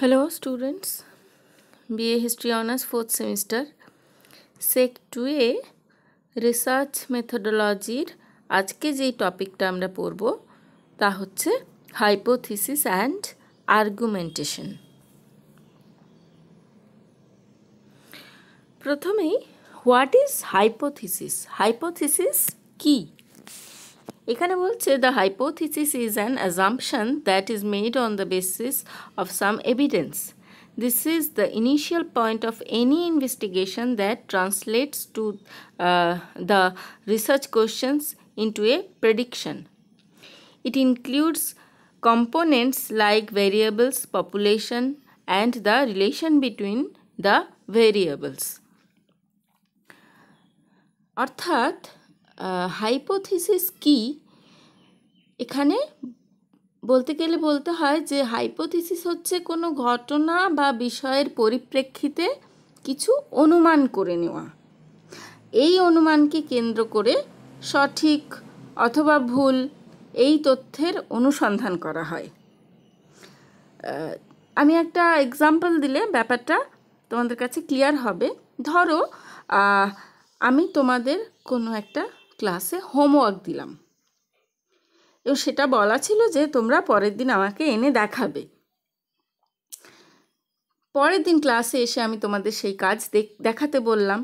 Hello students BA history honours fourth semester সেক টুয়ে research মেথোডোলজির আজকে যেই টপিকটা আমরা পড়ব তা হচ্ছে হাইপোথিসিস অ্যান্ড আর্গুমেন্টেশন প্রথমেই হোয়াট ইজ হাইপোথিসিস হাইপোথিসিস কী এখানে বলছে the hypothesis is an assumption that is made on the basis of some evidence this is the initial point of any investigation that translates to the research questions into a prediction It includes components like variables, population and the relation between the variables. অর্থাৎ hypothesis কি এখানে বলতে গেলে বলতে হয় যে hypothesis হচ্ছে কোনো ঘটনা বা বিষয়ের পরিপ্রেক্ষিতে কিছু অনুমান করে নেওয়া এই অনুমানকে কেন্দ্র করে সঠিক অথবা ভুল এই তথ্যের অনুসন্ধান করা হয় আমি একটা এক্সাম্পল দিলে ব্যাপারটা তোমাদের কাছে ক্লিয়ার হবে ধরো আমি তোমাদের কোনো একটা ক্লাসে হোমওয়ার্ক দিলাম এবং সেটা বলা ছিল যে তোমরা পরের দিন আমাকে এনে দেখাবে পরের দিন ক্লাসে এসে আমি তোমাদের সেই কাজ দেখাতে বললাম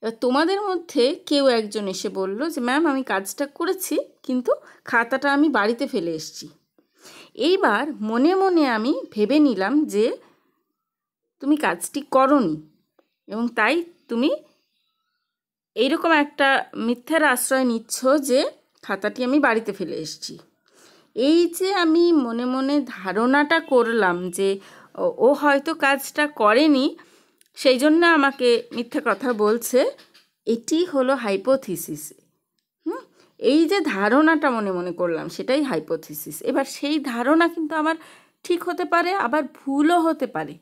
এবার তোমাদের মধ্যে কেউ একজন এসে বলল যে ম্যাম আমি কাজটা করেছি কিন্তু খাতাটা আমি বাড়িতে ফেলে এসছি এইবার মনে মনে আমি ভেবে নিলাম যে তুমি কাজটি করনি এবং তাই তুমি এইরকম একটা মিথ্যার আশ্রয় নিচ্ছ যে খাতাটি আমি বাড়িতে ফেলে এসেছি এই যে আমি মনে মনে ধারণাটা করলাম যে ও হয়তো কাজটা করেনি সেই জন্য আমাকে মিথ্যা কথা বলছে এটি হলো হাইপোথিসিস হুম এই যে ধারণাটা মনে মনে করলাম সেটাই হাইপোথিসিস এবার সেই ধারণা কিন্তু আমার ঠিক হতে পারে আবার ভুলও হতে পারে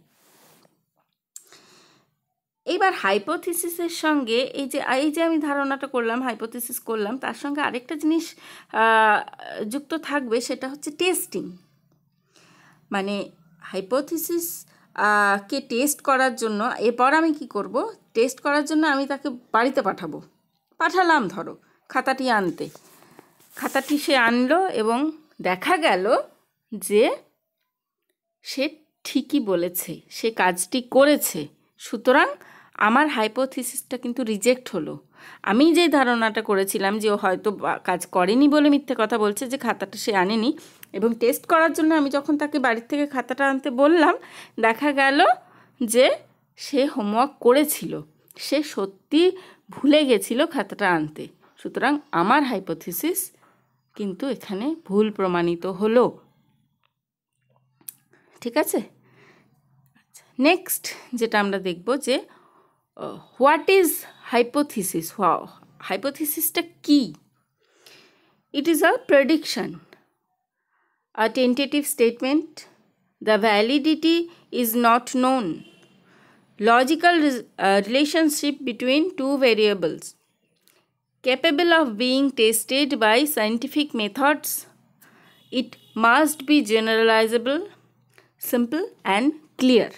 এবার হাইপোথিসিসের সঙ্গে এই যে এই যে আমি ধারণাটা করলাম হাইপোথিসিস করলাম তার সঙ্গে আরেকটা জিনিস যুক্ত থাকবে সেটা হচ্ছে টেস্টিং মানে হাইপোথিসিস কে টেস্ট করার জন্য এরপর আমি কি করব টেস্ট করার জন্য আমি তাকে বাড়িতে পাঠাবো পাঠালাম ধরো খাতাটি আনতে খাতাটি সে আনলো এবং দেখা গেল যে সে ঠিকই বলেছে সে কাজটি করেছে সুতরাং আমার হাইপোথিসিসটা কিন্তু রিজেক্ট হলো আমি যে ধারণাটা করেছিলাম যে ও হয়তো কাজ করেনি বলে মিথ্যে কথা বলছে যে খাতাটা সে আনেনি এবং টেস্ট করার জন্য আমি যখন তাকে বাড়ির থেকে খাতাটা আনতে বললাম দেখা গেল যে সে হোমওয়ার্ক করেছিল সে সত্যি ভুলে গেছিল খাতাটা আনতে সুতরাং আমার হাইপোথিসিস কিন্তু এখানে ভুল প্রমাণিত হলো ঠিক আছে নেক্সট যেটা আমরা দেখব যে হোয়াট ইজ হাইপোথিসিস হাইপোথিসিসটা কি it is a prediction a tentative statement the validity is not known logical relationship between two variables capable of being tested by scientific methods it must be generalizable simple and clear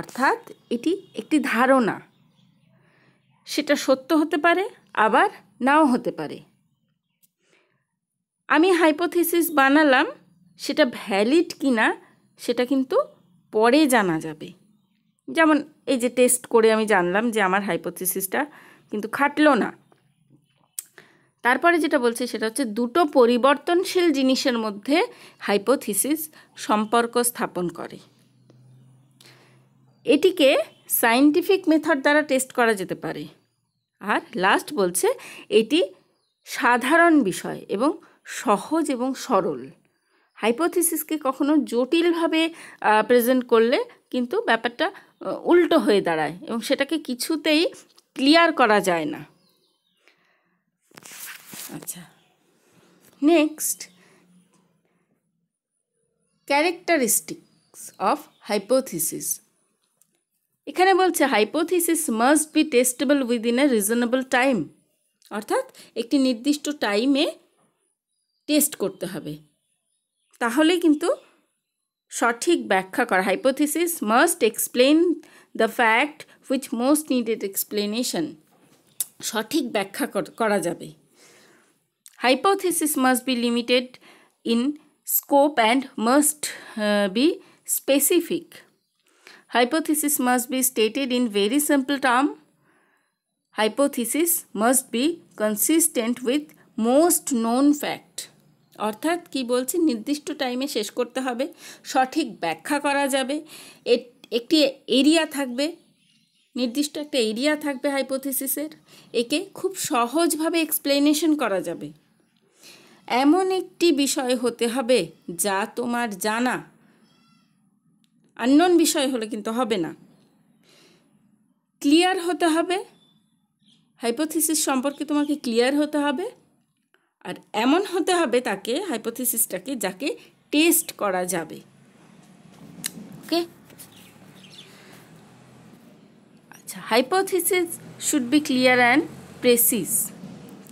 অর্থাৎ এটি একটি ধারণা সেটা সত্য হতে পারে আবার নাও হতে পারে আমি হাইপোথিসিস বানালাম সেটা ভ্যালিড কি না সেটা কিন্তু পরে জানা যাবে যেমন এই যে টেস্ট করে আমি জানলাম যে আমার হাইপোথিসিসটা কিন্তু খাটলো না তারপরে যেটা বলছি সেটা হচ্ছে দুটো পরিবর্তনশীল জিনিসের মধ্যে হাইপোথিসিস সম্পর্ক স্থাপন করে এটিকে সাইন্টিফিক মেথড দ্বারা টেস্ট করা যেতে পারে আর লাস্ট বলছে এটি সাধারণ বিষয় এবং সহজ এবং সরল হাইপোথিসিসকে কখনো জটিলভাবে প্রেজেন্ট করলে কিন্তু ব্যাপারটা উল্টো হয়ে দাঁড়ায় এবং সেটাকে কিছুতেই ক্লিয়ার করা যায় না আচ্ছা নেক্সট ক্যারেক্টারিস্টিক্স অফ হাইপোথিসিস এখানে বলছে hypothesis must be testable within a reasonable time অর্থাৎ একটি নির্দিষ্ট টাইমে টেস্ট করতে হবে তাহলে কিন্তু সঠিক ব্যাখ্যা করা hypothesis must explain the fact which most needed explanation সঠিক ব্যাখ্যা করা যাবে hypothesis must be limited in scope and must be specific Hypothesis must be stated in very simple term. Hypothesis must be consistent with most known fact. অর্থাৎ কি বলছি নির্দিষ্ট টাইমে শেষ করতে হবে সঠিক ব্যাখ্যা করা যাবে একটি এরিয়া থাকবে নির্দিষ্ট একটা এরিয়া থাকবে হাইপোথিসিসের একে খুব সহজভাবে এক্সপ্লেনেশন করা যাবে এমন একটি বিষয় হতে হবে যা তোমার জানা আননোন বিষয় হলে কিন্তু হবে না ক্লিয়ার হতে হবে হাইপোথিসিস সম্পর্কে তোমাকে ক্লিয়ার হতে হবে আর এমন হতে হবে তাকে হাইপোথিসিসটাকে যাকে টেস্ট করা যাবে ওকে আচ্ছা hypothesis should be clear and precise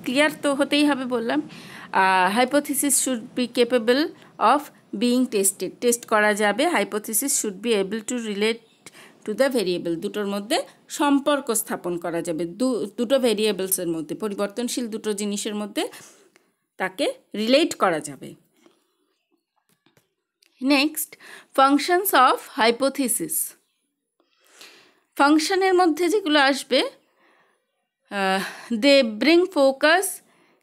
clear তো হতেই হবে বললাম hypothesis should be capable of being tested test করা যাবে hypothesis should be able to relate to the variable দুটোর মধ্যে সম্পর্ক স্থাপন করা যাবে দুটো ভেরিয়েবলসের মধ্যে পরিবর্তনশীল দুটো জিনিসের মধ্যে তাকে রিলেট করা যাবে নেক্সট ফাংশনস অফ হাইপোথিসিস ফাংশনের মধ্যে যেগুলো আসবে they bring focus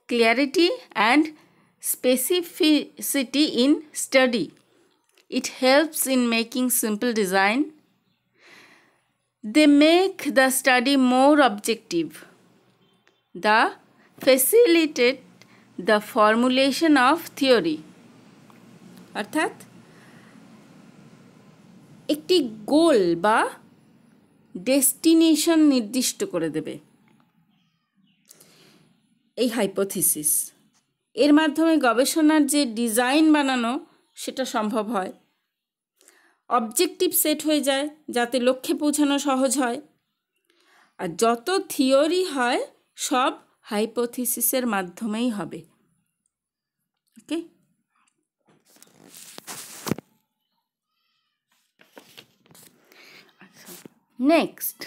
clarity and specificity in study. It helps in making simple design. They make the study more objective. The facilitate the formulation of theory. অর্থাৎ একটি গোল বা destination নির্দিষ্ট করে দেবে এই হাইপোথিসিস এর মাধ্যমে গবেষণার যে ডিজাইন বানানো সেটা সম্ভব হয় অবজেক্টিভ সেট হয়ে যায় যাতে লক্ষ্যে পৌঁছানো সহজ হয় আর যত থিওরি হয় সব হাইপোথিসিসের মাধ্যমেই হবে okay next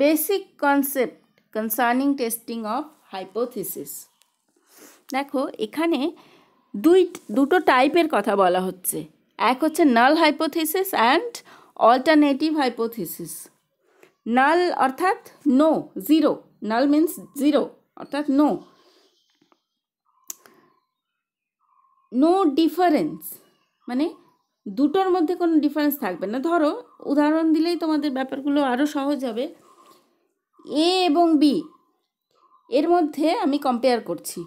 basic concept concerning testing of hypothesis দেখো এখানে দুই দুটো টাইপের কথা বলা হচ্ছে এক হচ্ছে null hypothesis and alternative hypothesis null অর্থাৎ no zero null means zero অর্থাৎ নো নো ডিফারেন্স মানে দুটোর মধ্যে কোনো ডিফারেন্স থাকবে না ধরো উদাহরণ দিলেই তোমাদের ব্যাপারগুলো আরও সহজ হবে এ এবং বি এর মধ্যে আমি কম্পেয়ার করছি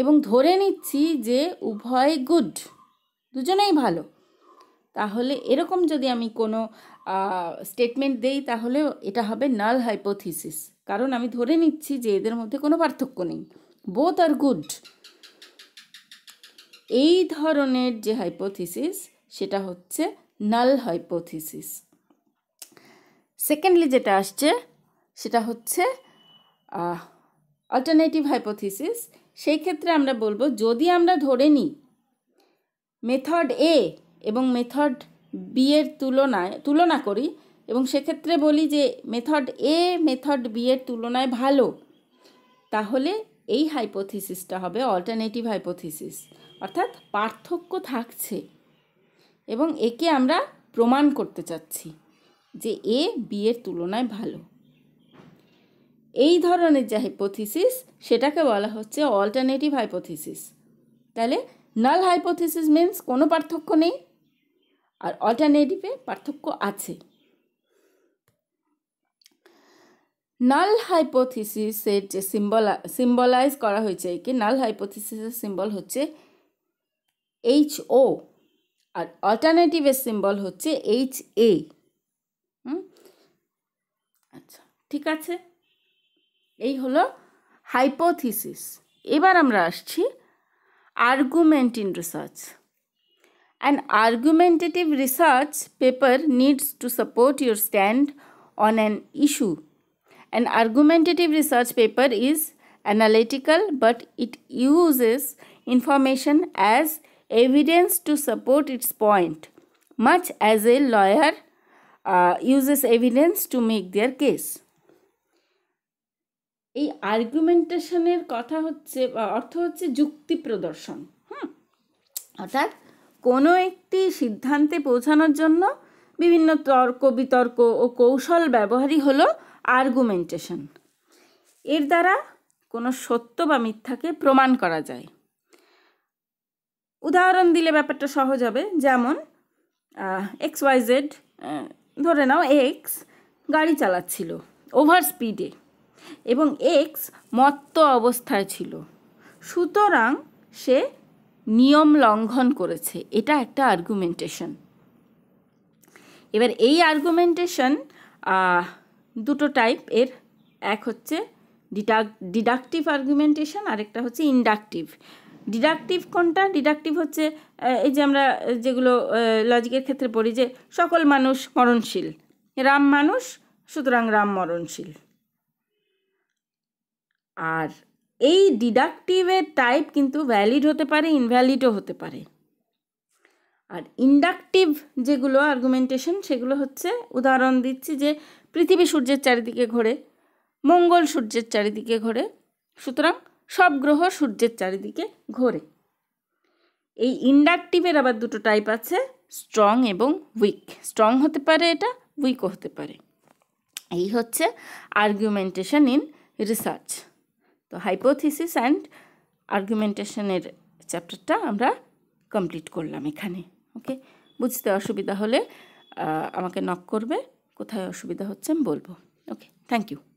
এবং ধরে নিচ্ছি যে উভয় গুড দুজনেই ভালো তাহলে এরকম যদি আমি কোনো স্টেটমেন্ট দেই তাহলে এটা হবে নাল হাইপোথিসিস কারণ আমি ধরে নিচ্ছি যে এদের মধ্যে কোনো পার্থক্য নেই বোথ আর গুড এই ধরনের যে হাইপোথিসিস সেটা হচ্ছে নাল হাইপোথিসিস সেকেন্ডলি যেটা আসছে সেটা হচ্ছে অল্টারনেটিভ হাইপোথিসিস সেই ক্ষেত্রে আমরা বলবো যদি আমরা ধরে নিই মেথড এ এবং মেথড বি এর তুলনায় তুলনা করি এবং সেক্ষেত্রে বলি যে মেথড এ মেথড বি এর তুলনায় ভালো তাহলে এই হাইপোথিসিসটা হবে অল্টারনেটিভ হাইপোথিসিস অর্থাৎ পার্থক্য থাকছে এবং একে আমরা প্রমাণ করতে চাচ্ছি যে এ বি এর তুলনায় ভালো এই ধরনের যে হাইপোথিসিস সেটাকে বলা হচ্ছে অল্টারনেটিভ হাইপোথিসিস তাহলে নাল হাইপোথিসিস মিনস কোনো পার্থক্য নেই আর অল্টারনেটিভে পার্থক্য আছে নাল হাইপোথিসিসের যে সিম্বল সিম্বলাইজ করা হয়েছে একে নাল হাইপোথিসিসের সিম্বল হচ্ছে এইচ ও আর অল্টারনেটিভের সিম্বল হচ্ছে এইচ এ আচ্ছা ঠিক আছে এই হলো হাইপোথিসিস এবার আমরা আসছি argument in research an argumentative research paper needs to support your stand on an issue an argumentative research paper is analytical but it uses information as evidence to support its point much as a lawyer uses evidence to make their case এই আর্গুমেন্টেশনের কথা হচ্ছে অর্থ হচ্ছে যুক্তি প্রদর্শন হুম অর্থাৎ কোনো একটি সিদ্ধান্তে পৌঁছানোর জন্য বিভিন্ন তর্ক বিতর্ক ও কৌশল ব্যবহারই হল আর্গুমেন্টেশন এর দ্বারা কোনো সত্য বা মিথ্যাকে প্রমাণ করা যায় উদাহরণ দিলে ব্যাপারটা সহজ হবে যেমন এক্স ওয়াই জেড ধরে নাও এক্স গাড়ি চালাচ্ছিল ওভার স্পিডে এবং এক্স মত্ত অবস্থায় ছিল সুতরাং সে নিয়ম লঙ্ঘন করেছে এটা একটা আর্গুমেন্টেশন এবার এই আর্গুমেন্টেশন দুটো টাইপ এর এক হচ্ছে ডিডাক ডিডাকটিভ আর্গুমেন্টেশন আরেকটা হচ্ছে ইন্ডাকটিভ ডিডাকটিভ কোনটা ডিডাকটিভ হচ্ছে এই যে আমরা যেগুলো লজিকের ক্ষেত্রে পড়ি যে সকল মানুষ মরণশীল রাম মানুষ সুতরাং রাম মরণশীল আর এই ডিডাকটিভের টাইপ কিন্তু ভ্যালিড হতে পারে ইনভ্যালিডও হতে পারে আর ইন্ডাকটিভ যেগুলো আর্গুমেন্টেশন সেগুলো হচ্ছে উদাহরণ দিচ্ছি যে পৃথিবী সূর্যের চারিদিকে ঘোরে মঙ্গল সূর্যের চারিদিকে ঘোরে সুতরাং সব গ্রহ সূর্যের চারিদিকে ঘোরে এই ইন্ডাকটিভের আবার দুটো টাইপ আছে স্ট্রং এবং উইক স্ট্রং হতে পারে এটা উইকও হতে পারে এই হচ্ছে আর্গুমেন্টেশন ইন রিসার্চ তো হাইপোথিসিস অ্যান্ড আর্গুমেন্টেশনের চ্যাপ্টারটা আমরা কমপ্লিট করলাম এখানে ওকে বুঝতে অসুবিধা হলে আমাকে নক করবে কোথায় অসুবিধা হচ্ছে আমি বলবো ওকে থ্যাংক ইউ